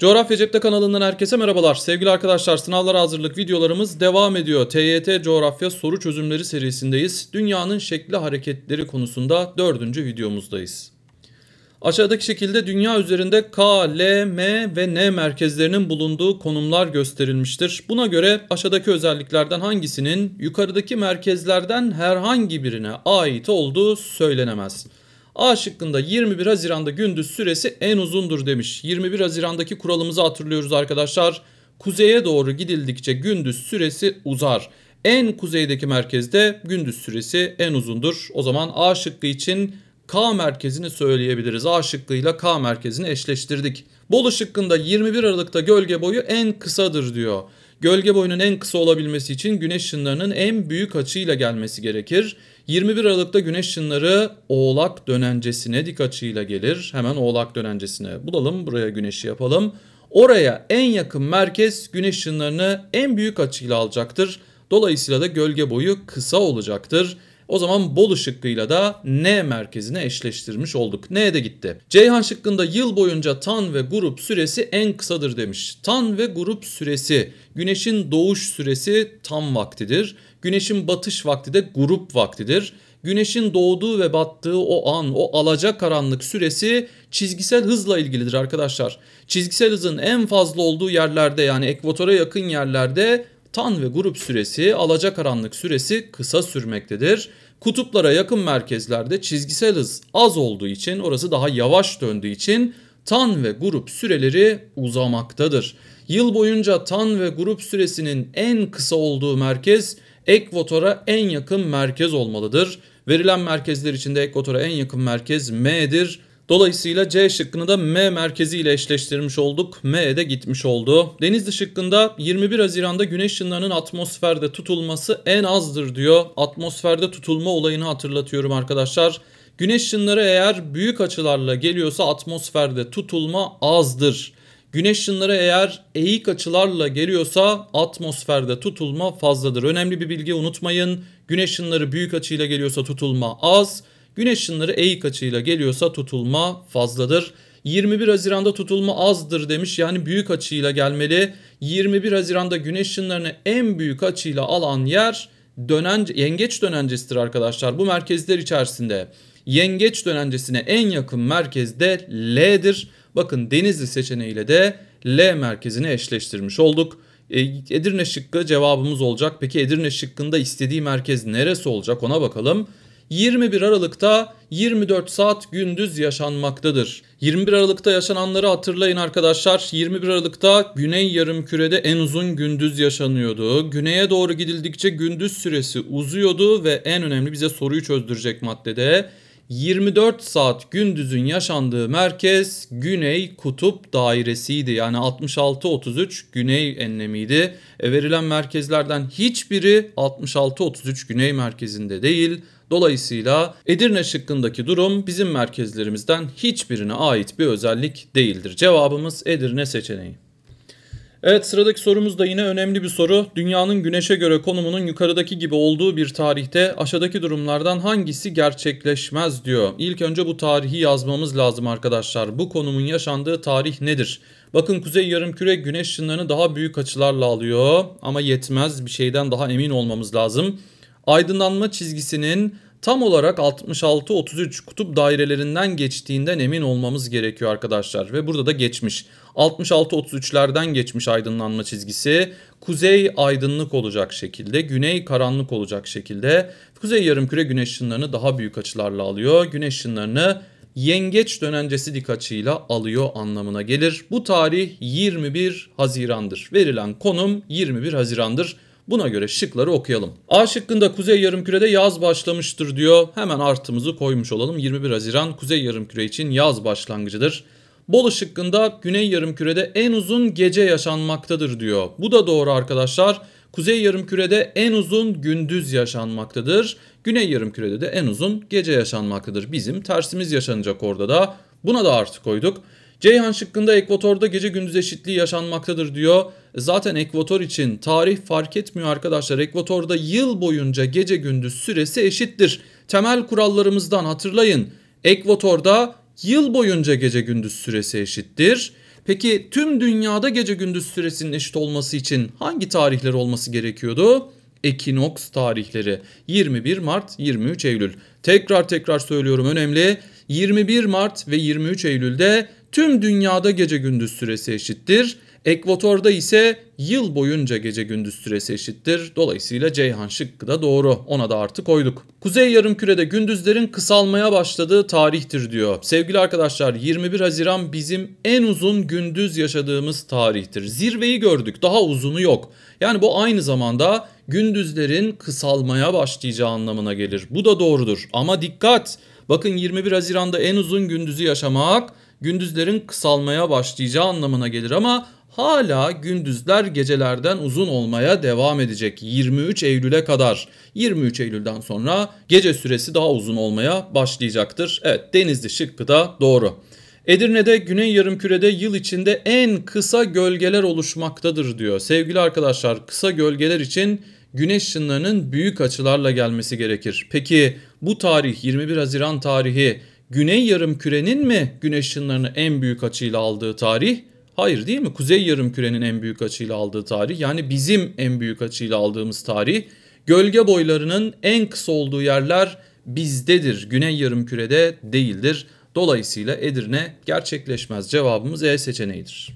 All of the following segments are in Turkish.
Coğrafya Cepte kanalından herkese merhabalar. Sevgili arkadaşlar sınavlara hazırlık videolarımız devam ediyor. TYT Coğrafya Soru Çözümleri serisindeyiz. Dünyanın şekli hareketleri konusunda dördüncü videomuzdayız. Aşağıdaki şekilde dünya üzerinde K, L, M ve N merkezlerinin bulunduğu konumlar gösterilmiştir. Buna göre aşağıdaki özelliklerden hangisinin yukarıdaki merkezlerden herhangi birine ait olduğu söylenemez. A şıkkında 21 Haziran'da gündüz süresi en uzundur demiş. 21 Haziran'daki kuralımızı hatırlıyoruz arkadaşlar. Kuzeye doğru gidildikçe gündüz süresi uzar. En kuzeydeki merkezde gündüz süresi en uzundur. O zaman A şıkkı için K merkezini söyleyebiliriz. A şıkkıyla K merkezini eşleştirdik. Bolu şıkkında 21 Aralık'ta gölge boyu en kısadır diyor. Gölge boyunun en kısa olabilmesi için güneş ışınlarının en büyük açıyla gelmesi gerekir. 21 Aralık'ta güneş ışınları oğlak dönencesine dik açıyla gelir. Hemen oğlak dönencesine bulalım. Buraya güneşi yapalım. Oraya en yakın merkez güneş ışınlarını en büyük açıyla alacaktır. Dolayısıyla da gölge boyu kısa olacaktır. O zaman Bolu şıkkıyla da N merkezine eşleştirmiş olduk. N'ye de gitti. Ceyhan şıkkında yıl boyunca tan ve grup süresi en kısadır demiş. Tan ve grup süresi güneşin doğuş süresi tam vaktidir. Güneşin batış vakti de grup vaktidir. Güneşin doğduğu ve battığı o an, o alaca karanlık süresi çizgisel hızla ilgilidir arkadaşlar. Çizgisel hızın en fazla olduğu yerlerde yani ekvatora yakın yerlerde Tan ve grup süresi, alacakaranlık süresi kısa sürmektedir. Kutuplara yakın merkezlerde çizgisel hız az olduğu için, orası daha yavaş döndüğü için tan ve grup süreleri uzamaktadır. Yıl boyunca tan ve grup süresinin en kısa olduğu merkez ekvatora en yakın merkez olmalıdır. Verilen merkezler içinde ekvatora en yakın merkez M'dir. Dolayısıyla C şıkkını da M merkezi ile eşleştirmiş olduk. M de gitmiş oldu. Denizli şıkkında 21 Haziran'da güneş ışınlarının atmosferde tutulması en azdır diyor. Atmosferde tutulma olayını hatırlatıyorum arkadaşlar. Güneş ışınları eğer büyük açılarla geliyorsa atmosferde tutulma azdır. Güneş ışınları eğer eğik açılarla geliyorsa atmosferde tutulma fazladır. Önemli bir bilgi unutmayın. Güneş ışınları büyük açıyla geliyorsa tutulma az. Güneş ışınları eğik açıyla geliyorsa tutulma fazladır. 21 Haziran'da tutulma azdır demiş. Yani büyük açıyla gelmeli. 21 Haziran'da güneş ışınlarını en büyük açıyla alan yer dönen yengeç dönencesidir arkadaşlar. Bu merkezler içerisinde yengeç dönencesine en yakın merkezde L'dir. Bakın Denizli seçeneğiyle de L merkezini eşleştirmiş olduk. E, Edirne şıkkı cevabımız olacak. Peki Edirne şıkkında istediği merkez neresi olacak ona bakalım. 21 Aralık'ta 24 saat gündüz yaşanmaktadır. 21 Aralık'ta yaşananları hatırlayın arkadaşlar. 21 Aralık'ta Güney Yarımküre'de en uzun gündüz yaşanıyordu. Güneye doğru gidildikçe gündüz süresi uzuyordu ve en önemli bize soruyu çözdürecek maddede 24 saat gündüzün yaşandığı merkez Güney Kutup Dairesi'ydi. Yani 66-33 Güney enlemiydi. E verilen merkezlerden hiçbiri 66-33 Güney merkezinde değil. Dolayısıyla Edirne şıkkındaki durum bizim merkezlerimizden hiçbirine ait bir özellik değildir. Cevabımız Edirne seçeneği. Evet sıradaki sorumuz da yine önemli bir soru. Dünyanın güneşe göre konumunun yukarıdaki gibi olduğu bir tarihte aşağıdaki durumlardan hangisi gerçekleşmez diyor. İlk önce bu tarihi yazmamız lazım arkadaşlar. Bu konumun yaşandığı tarih nedir? Bakın kuzey yarımküre güneş ışınlarını daha büyük açılarla alıyor ama yetmez bir şeyden daha emin olmamız lazım aydınlanma çizgisinin tam olarak 66-33 kutup dairelerinden geçtiğinden emin olmamız gerekiyor arkadaşlar. Ve burada da geçmiş. 66-33'lerden geçmiş aydınlanma çizgisi. Kuzey aydınlık olacak şekilde, güney karanlık olacak şekilde. Kuzey yarımküre güneş ışınlarını daha büyük açılarla alıyor. Güneş ışınlarını yengeç dönencesi dik açıyla alıyor anlamına gelir. Bu tarih 21 Haziran'dır. Verilen konum 21 Haziran'dır. Buna göre şıkları okuyalım. A şıkkında kuzey yarımkürede yaz başlamıştır diyor. Hemen artımızı koymuş olalım. 21 Haziran kuzey yarımküre için yaz başlangıcıdır. Bolu şıkkında güney yarımkürede en uzun gece yaşanmaktadır diyor. Bu da doğru arkadaşlar. Kuzey yarımkürede en uzun gündüz yaşanmaktadır. Güney yarımkürede de en uzun gece yaşanmaktadır. Bizim tersimiz yaşanacak orada da. Buna da artı koyduk. Ceyhan şıkkında ekvatorda gece gündüz eşitliği yaşanmaktadır diyor. Zaten ekvator için tarih fark etmiyor arkadaşlar. Ekvatorda yıl boyunca gece gündüz süresi eşittir. Temel kurallarımızdan hatırlayın. Ekvatorda yıl boyunca gece gündüz süresi eşittir. Peki tüm dünyada gece gündüz süresinin eşit olması için hangi tarihler olması gerekiyordu? Ekinoks tarihleri 21 Mart 23 Eylül. Tekrar tekrar söylüyorum önemli. 21 Mart ve 23 Eylül'de tüm dünyada gece gündüz süresi eşittir. Ekvatorda ise yıl boyunca gece gündüz süresi eşittir. Dolayısıyla Ceyhan şıkkı da doğru. Ona da artı koyduk. Kuzey yarım kürede gündüzlerin kısalmaya başladığı tarihtir diyor. Sevgili arkadaşlar 21 Haziran bizim en uzun gündüz yaşadığımız tarihtir. Zirveyi gördük. Daha uzunu yok. Yani bu aynı zamanda gündüzlerin kısalmaya başlayacağı anlamına gelir. Bu da doğrudur. Ama dikkat. Bakın 21 Haziran'da en uzun gündüzü yaşamak gündüzlerin kısalmaya başlayacağı anlamına gelir ama hala gündüzler gecelerden uzun olmaya devam edecek 23 Eylül'e kadar. 23 Eylül'den sonra gece süresi daha uzun olmaya başlayacaktır. Evet Denizli şıkkı da doğru. Edirne'de Güney Yarımküre'de yıl içinde en kısa gölgeler oluşmaktadır diyor. Sevgili arkadaşlar kısa gölgeler için güneş ışınlarının büyük açılarla gelmesi gerekir. Peki bu tarih 21 Haziran tarihi Güney yarım kürenin mi güneş ışınlarını en büyük açıyla aldığı tarih? Hayır değil mi? Kuzey yarım kürenin en büyük açıyla aldığı tarih yani bizim en büyük açıyla aldığımız tarih. Gölge boylarının en kısa olduğu yerler bizdedir. Güney yarım kürede değildir. Dolayısıyla Edirne gerçekleşmez. Cevabımız E seçeneğidir.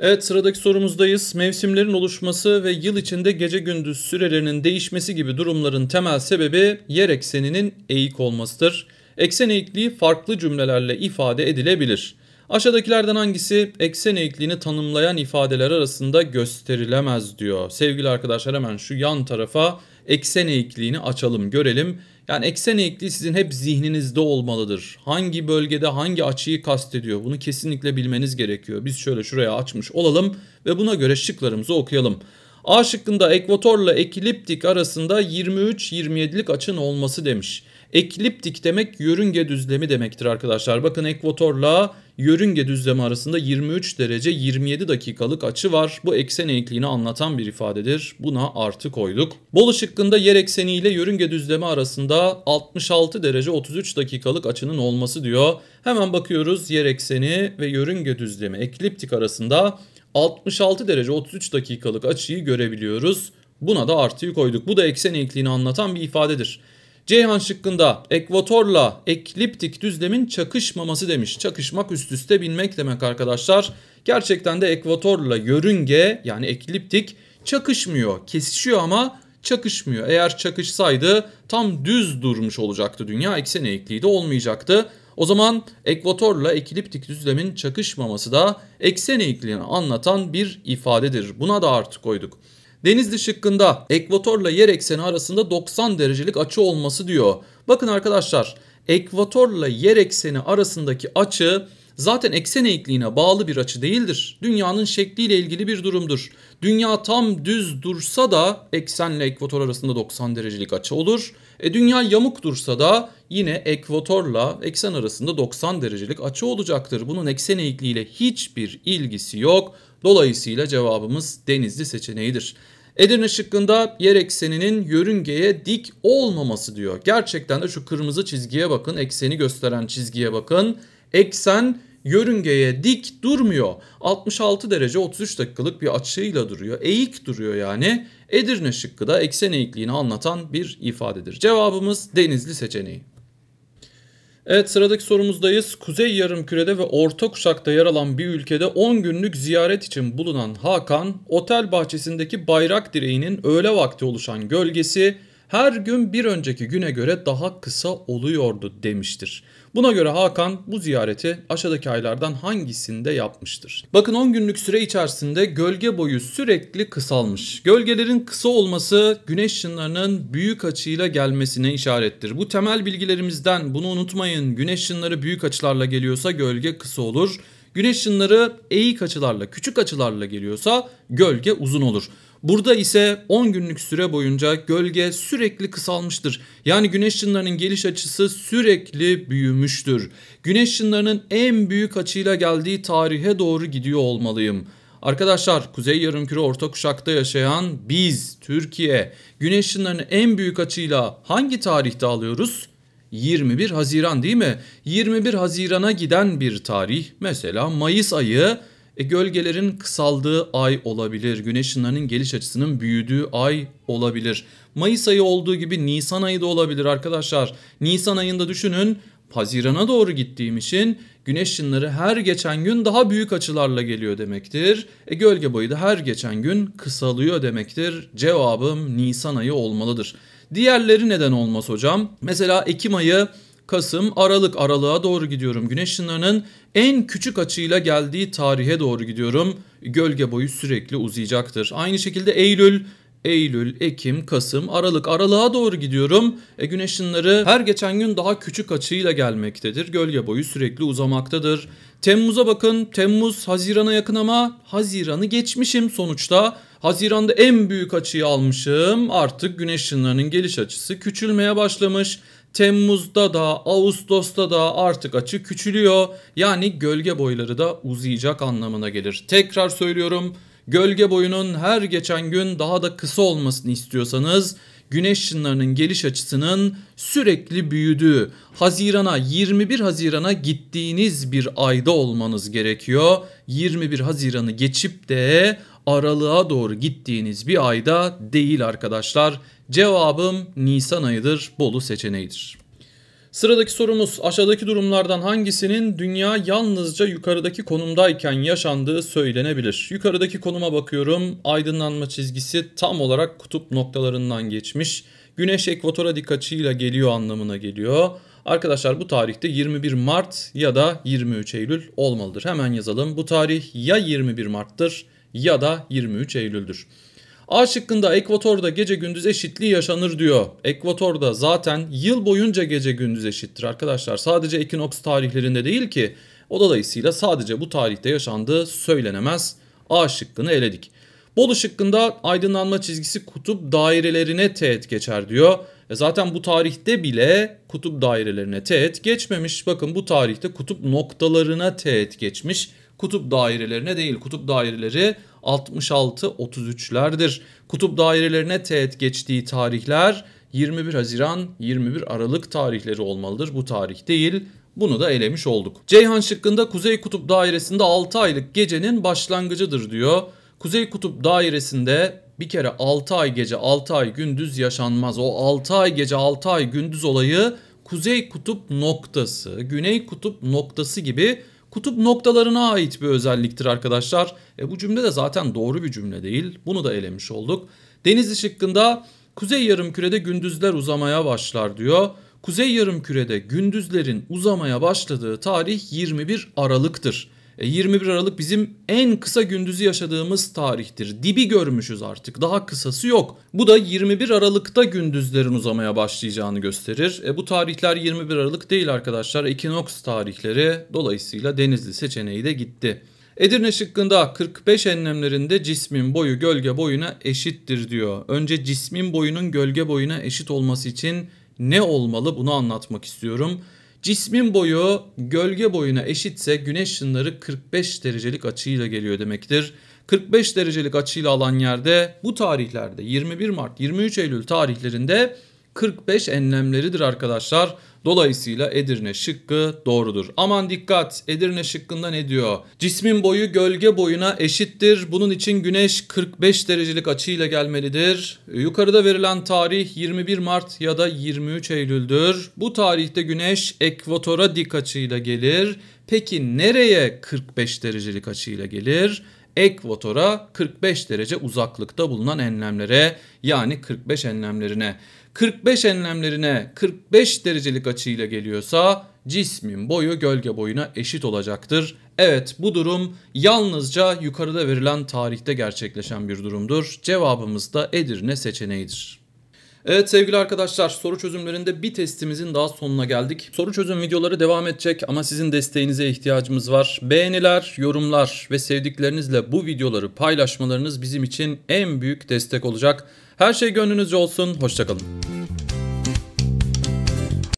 Evet sıradaki sorumuzdayız. Mevsimlerin oluşması ve yıl içinde gece gündüz sürelerinin değişmesi gibi durumların temel sebebi yer ekseninin eğik olmasıdır eksen eğikliği farklı cümlelerle ifade edilebilir. Aşağıdakilerden hangisi eksen eğikliğini tanımlayan ifadeler arasında gösterilemez diyor. Sevgili arkadaşlar hemen şu yan tarafa eksen eğikliğini açalım görelim. Yani eksen eğikliği sizin hep zihninizde olmalıdır. Hangi bölgede hangi açıyı kastediyor bunu kesinlikle bilmeniz gerekiyor. Biz şöyle şuraya açmış olalım ve buna göre şıklarımızı okuyalım. A şıkkında ekvatorla ekliptik arasında 23-27'lik açın olması demiş. Ekliptik demek yörünge düzlemi demektir arkadaşlar. Bakın ekvatorla yörünge düzlemi arasında 23 derece 27 dakikalık açı var. Bu eksen eğikliğini anlatan bir ifadedir. Buna artı koyduk. Bol şıkkında yer ekseni ile yörünge düzlemi arasında 66 derece 33 dakikalık açının olması diyor. Hemen bakıyoruz yer ekseni ve yörünge düzlemi ekliptik arasında 66 derece 33 dakikalık açıyı görebiliyoruz. Buna da artıyı koyduk. Bu da eksen eğikliğini anlatan bir ifadedir. Ceyhan şıkkında ekvatorla ekliptik düzlemin çakışmaması demiş. Çakışmak üst üste binmek demek arkadaşlar. Gerçekten de ekvatorla yörünge yani ekliptik çakışmıyor. Kesişiyor ama çakışmıyor. Eğer çakışsaydı tam düz durmuş olacaktı dünya. Eksen eğikliği de olmayacaktı. O zaman ekvatorla ekliptik düzlemin çakışmaması da eksen eğikliğini anlatan bir ifadedir. Buna da artı koyduk. Denizli şıkkında ekvatorla yer ekseni arasında 90 derecelik açı olması diyor. Bakın arkadaşlar ekvatorla yer ekseni arasındaki açı zaten eksen eğikliğine bağlı bir açı değildir. Dünyanın şekliyle ilgili bir durumdur. Dünya tam düz dursa da eksenle ekvator arasında 90 derecelik açı olur. E dünya yamuk dursa da yine ekvatorla eksen arasında 90 derecelik açı olacaktır. Bunun eksen eğikliğiyle hiçbir ilgisi yok. Dolayısıyla cevabımız denizli seçeneğidir. Edirne şıkkında yer ekseninin yörüngeye dik olmaması diyor. Gerçekten de şu kırmızı çizgiye bakın. Ekseni gösteren çizgiye bakın. Eksen yörüngeye dik durmuyor. 66 derece 33 dakikalık bir açıyla duruyor. Eğik duruyor yani. Edirne şıkkı da eksen eğikliğini anlatan bir ifadedir. Cevabımız denizli seçeneği. Evet sıradaki sorumuzdayız. Kuzey yarımkürede ve orta kuşakta yer alan bir ülkede 10 günlük ziyaret için bulunan Hakan, otel bahçesindeki bayrak direğinin öğle vakti oluşan gölgesi her gün bir önceki güne göre daha kısa oluyordu demiştir. Buna göre Hakan bu ziyareti aşağıdaki aylardan hangisinde yapmıştır? Bakın 10 günlük süre içerisinde gölge boyu sürekli kısalmış. Gölgelerin kısa olması güneş ışınlarının büyük açıyla gelmesine işarettir. Bu temel bilgilerimizden bunu unutmayın. Güneş ışınları büyük açılarla geliyorsa gölge kısa olur. Güneş ışınları eğik açılarla, küçük açılarla geliyorsa gölge uzun olur. Burada ise 10 günlük süre boyunca gölge sürekli kısalmıştır. Yani güneş ışınlarının geliş açısı sürekli büyümüştür. Güneş ışınlarının en büyük açıyla geldiği tarihe doğru gidiyor olmalıyım. Arkadaşlar Kuzey Yarımküre orta kuşakta yaşayan biz Türkiye güneş ışınlarını en büyük açıyla hangi tarihte alıyoruz? 21 Haziran değil mi? 21 Haziran'a giden bir tarih mesela Mayıs ayı e, gölgelerin kısaldığı ay olabilir. Güneş ışınlarının geliş açısının büyüdüğü ay olabilir. Mayıs ayı olduğu gibi Nisan ayı da olabilir arkadaşlar. Nisan ayında düşünün Haziran'a doğru gittiğim için güneş ışınları her geçen gün daha büyük açılarla geliyor demektir. E gölge boyu da her geçen gün kısalıyor demektir. Cevabım Nisan ayı olmalıdır. Diğerleri neden olmaz hocam? Mesela Ekim ayı Kasım, Aralık, Aralık'a doğru gidiyorum. Güneş ışınlarının en küçük açıyla geldiği tarihe doğru gidiyorum. Gölge boyu sürekli uzayacaktır. Aynı şekilde Eylül, Eylül, Ekim, Kasım, Aralık, Aralık'a doğru gidiyorum. E, güneş ışınları her geçen gün daha küçük açıyla gelmektedir. Gölge boyu sürekli uzamaktadır. Temmuz'a bakın. Temmuz Haziran'a yakın ama Haziran'ı geçmişim sonuçta. Haziran'da en büyük açıyı almışım. Artık güneş ışınlarının geliş açısı küçülmeye başlamış. Temmuz'da da Ağustos'ta da artık açı küçülüyor. Yani gölge boyları da uzayacak anlamına gelir. Tekrar söylüyorum gölge boyunun her geçen gün daha da kısa olmasını istiyorsanız güneş ışınlarının geliş açısının sürekli büyüdüğü Haziran'a 21 Haziran'a gittiğiniz bir ayda olmanız gerekiyor. 21 Haziran'ı geçip de aralığa doğru gittiğiniz bir ayda değil arkadaşlar. Cevabım Nisan ayıdır, Bolu seçeneğidir. Sıradaki sorumuz aşağıdaki durumlardan hangisinin dünya yalnızca yukarıdaki konumdayken yaşandığı söylenebilir? Yukarıdaki konuma bakıyorum. Aydınlanma çizgisi tam olarak kutup noktalarından geçmiş. Güneş ekvatora dik açıyla geliyor anlamına geliyor. Arkadaşlar bu tarihte 21 Mart ya da 23 Eylül olmalıdır. Hemen yazalım. Bu tarih ya 21 Mart'tır ya da 23 Eylül'dür. A şıkkında ekvatorda gece gündüz eşitliği yaşanır diyor. Ekvatorda zaten yıl boyunca gece gündüz eşittir arkadaşlar. Sadece ekinoks tarihlerinde değil ki o da dolayısıyla sadece bu tarihte yaşandığı söylenemez. A şıkkını eledik. Bolu şıkkında aydınlanma çizgisi kutup dairelerine teğet geçer diyor. E zaten bu tarihte bile kutup dairelerine teğet geçmemiş. Bakın bu tarihte kutup noktalarına teğet geçmiş. Kutup dairelerine değil kutup daireleri 66-33'lerdir. Kutup dairelerine teğet geçtiği tarihler 21 Haziran 21 Aralık tarihleri olmalıdır. Bu tarih değil bunu da elemiş olduk. Ceyhan şıkkında Kuzey Kutup Dairesi'nde 6 aylık gecenin başlangıcıdır diyor. Kuzey Kutup Dairesi'nde bir kere 6 ay gece 6 ay gündüz yaşanmaz. O 6 ay gece 6 ay gündüz olayı Kuzey Kutup noktası, Güney Kutup noktası gibi kutup noktalarına ait bir özelliktir arkadaşlar. E, bu cümle de zaten doğru bir cümle değil. Bunu da elemiş olduk. Deniz şıkkında kuzey yarımkürede gündüzler uzamaya başlar diyor. Kuzey yarımkürede gündüzlerin uzamaya başladığı tarih 21 Aralık'tır. 21 e, Aralık bizim en kısa gündüzü yaşadığımız tarihtir. Dibi görmüşüz artık. Daha kısası yok. Bu da 21 Aralık'ta gündüzlerin uzamaya başlayacağını gösterir. E, bu tarihler 21 Aralık değil arkadaşlar. Ekinox tarihleri. Dolayısıyla Denizli seçeneği de gitti. Edirne şıkkında 45 enlemlerinde cismin boyu gölge boyuna eşittir diyor. Önce cismin boyunun gölge boyuna eşit olması için ne olmalı bunu anlatmak istiyorum. Cismin boyu gölge boyuna eşitse güneş ışınları 45 derecelik açıyla geliyor demektir. 45 derecelik açıyla alan yerde bu tarihlerde 21 Mart 23 Eylül tarihlerinde 45 enlemleridir arkadaşlar. Dolayısıyla Edirne şıkkı doğrudur. Aman dikkat Edirne şıkkında ne diyor? Cismin boyu gölge boyuna eşittir. Bunun için güneş 45 derecelik açıyla gelmelidir. Yukarıda verilen tarih 21 Mart ya da 23 Eylül'dür. Bu tarihte güneş ekvatora dik açıyla gelir. Peki nereye 45 derecelik açıyla gelir? ekvatora 45 derece uzaklıkta bulunan enlemlere yani 45 enlemlerine. 45 enlemlerine 45 derecelik açıyla geliyorsa cismin boyu gölge boyuna eşit olacaktır. Evet bu durum yalnızca yukarıda verilen tarihte gerçekleşen bir durumdur. Cevabımız da Edirne seçeneğidir. Evet sevgili arkadaşlar soru çözümlerinde bir testimizin daha sonuna geldik. Soru çözüm videoları devam edecek ama sizin desteğinize ihtiyacımız var. Beğeniler, yorumlar ve sevdiklerinizle bu videoları paylaşmalarınız bizim için en büyük destek olacak. Her şey gönlünüzce olsun. Hoşçakalın.